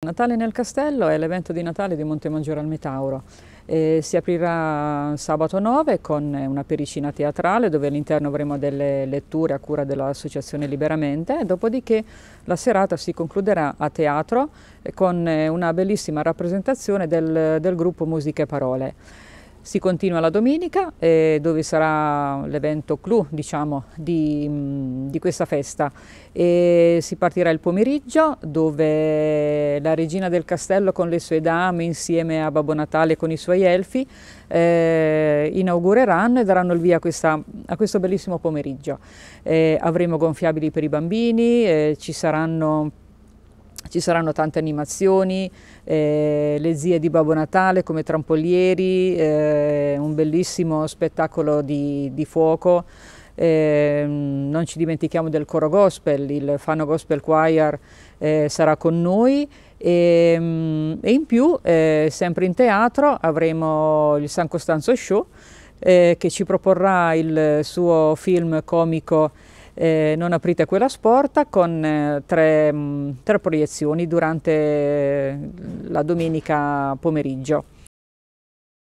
Natale nel Castello è l'evento di Natale di Montemaggiore al Metauro. Eh, si aprirà sabato 9 con una pericina teatrale dove all'interno avremo delle letture a cura dell'Associazione Liberamente e dopodiché la serata si concluderà a teatro eh, con eh, una bellissima rappresentazione del, del gruppo Musica e Parole. Si continua la domenica eh, dove sarà l'evento clou diciamo, di, mm, di, questa festa. E si partirà il pomeriggio dove la regina del castello con le sue dame insieme a Babbo Natale con i suoi elfi eh, inaugureranno e daranno il via a, questa, a questo bellissimo pomeriggio. Eh, avremo gonfiabili per i bambini, eh, ci saranno ci saranno tante animazioni, eh, le zie di Babbo Natale come trampolieri, eh, un bellissimo spettacolo di, di fuoco. Eh, non ci dimentichiamo del coro gospel, il Fano Gospel Choir eh, sarà con noi e, ehm, e in più eh, sempre in teatro avremo il San Costanzo Show eh, che ci proporrà il suo film comico eh, Non aprite quella sporta con eh, tre, mh, mm, tre proiezioni durante eh, la domenica pomeriggio.